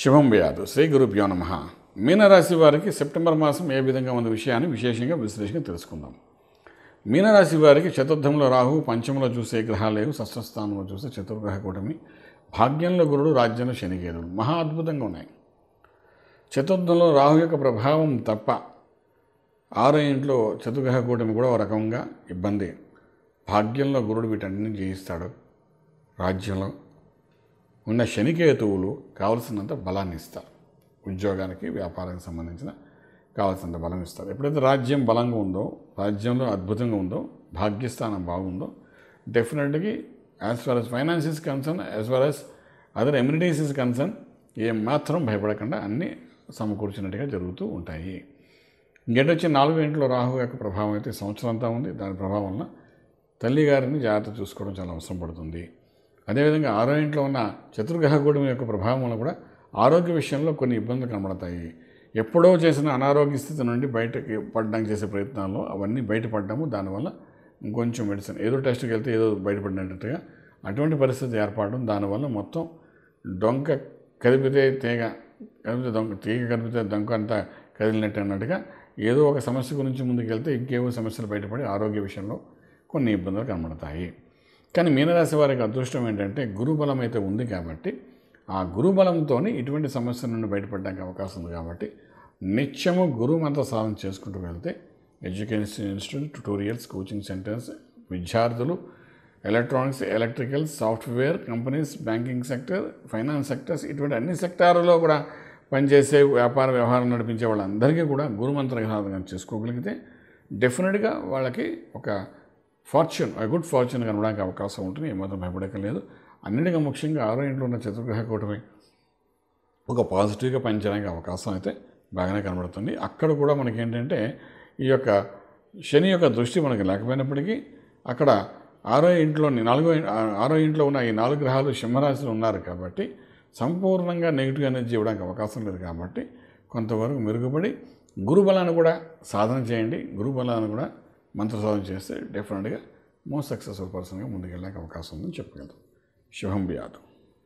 శుభం వ్యాధు శ్రీ గురుభ్యో నమ మీనరాశి వారికి సెప్టెంబర్ మాసం ఏ విధంగా ఉన్న విషయాన్ని విశేషంగా విశ్లేషణ తెలుసుకుందాం మీనరాశి వారికి చతుర్థంలో రాహు పంచంలో చూసే గ్రహాలేవు షష్ఠస్థానంలో చూసే చతుర్గ్రహ కూటమి భాగ్యంలో గురుడు రాజ్యంలో శనిగేదుడు మహా అద్భుతంగా ఉన్నాయి చతుర్థంలో రాహు యొక్క ప్రభావం తప్ప ఆరో ఇంట్లో చతుర్గ్రహ కూటమి కూడా ఒక రకంగా ఇబ్బంది భాగ్యంలో గురుడు వీటన్నిటిని జయిస్తాడు రాజ్యంలో ఉన్న శనికేతువులు కావలసినంత బలాన్ని ఇస్తారు ఉద్యోగానికి వ్యాపారానికి సంబంధించిన కావాల్సినంత బలం ఇస్తారు ఎప్పుడైతే రాజ్యం బలంగా ఉందో రాజ్యంలో అద్భుతంగా ఉందో భాగ్యస్థానం బాగుందో డెఫినెట్గా as far as finance is concerned as far as other immunities is concerned ఏం మాత్రం భయపడకుండా అన్నీ సమకూర్చినట్టుగా జరుగుతూ ఉంటాయి ఇంకేంటి వచ్చి నాలుగు ఇంట్లో రాహు యొక్క ప్రభావం అయితే సంవత్సరం అంతా ఉంది దాని ప్రభావం వలన తల్లి గారిని జాగ్రత్త చూసుకోవడం చాలా అవసరం పడుతుంది అదేవిధంగా ఆరో ఇంట్లో ఉన్న చతుర్గ్రహ యొక్క ప్రభావం వల్ల కూడా ఆరోగ్య విషయంలో కొన్ని ఇబ్బందులు కనబడతాయి ఎప్పుడో చేసిన అనారోగ్య స్థితి నుండి బయటకి పడడానికి చేసే ప్రయత్నాల్లో అవన్నీ బయటపడ్డాము దానివల్ల ఇంకొంచెం మెడిసిన్ ఏదో టెస్ట్కి వెళ్తే ఏదో బయటపడినట్టుగా అటువంటి పరిస్థితి ఏర్పడడం దానివల్ల మొత్తం డొంక కదిపితే తీగ కదిపితే దొంగ తీగ కదిపితే దొంక అంతా కదిలినట్టు అన్నట్టుగా ఏదో ఒక సమస్య గురించి ముందుకు వెళ్తే ఇంకేవో సమస్యలు బయటపడి ఆరోగ్య విషయంలో కొన్ని ఇబ్బందులు కనబడతాయి కానీ మీనరాశి వారికి అదృష్టం ఏంటంటే గురుబలం అయితే ఉంది కాబట్టి ఆ గురుబలంతో ఇటువంటి సమస్యల నుండి బయటపడడానికి అవకాశం ఉంది కాబట్టి నిత్యము మంత్ర సాధన చేసుకుంటూ వెళ్తే education institute tutorials coaching centres విద్యార్థులు electronics electrical software companies banking sector finance sectors ఇటువంటి అన్ని సెక్టార్లలో కూడా పనిచేసే వ్యాపార వ్యవహారం నడిపించే వాళ్ళందరికీ కూడా గురుమంత్ర సాధన చేసుకోగలిగితే డెఫినెట్గా వాళ్ళకి ఒక ఫార్చ్యూన్ గుడ్ ఫార్చ్యూన్ కనడానికి అవకాశం ఉంటుంది ఏమాత్రం భయపడక్కర్లేదు అన్నిటికీ ముఖ్యంగా ఆరో ఇంట్లో ఉన్న చతుర్గ్రహ కూటమి ఒక పాజిటివ్గా పనిచేయడానికి అవకాశం అయితే బాగానే కనబడుతుంది అక్కడ కూడా మనకి ఏంటంటే ఈ యొక్క శని యొక్క దృష్టి మనకి లేకపోయినప్పటికీ అక్కడ ఆరో ఇంట్లోని నాలుగో ఆరో ఇంట్లో ఉన్న ఈ నాలుగు గ్రహాలు సింహరాశిలో ఉన్నారు కాబట్టి సంపూర్ణంగా నెగిటివ్ ఎనర్జీ ఇవ్వడానికి అవకాశం లేదు కాబట్టి కొంతవరకు మెరుగుపడి గురుబలాన్ని కూడా సాధన చేయండి గురుబలాన్ని కూడా మంత్రసాధన చేస్తే డెఫినెట్గా మోస్ట్ సక్సెస్ఫుల్ పర్సన్గా ముందుకెళ్ళడానికి అవకాశం ఉందని చెప్పగలుగుతాం శుభం వ్యాధం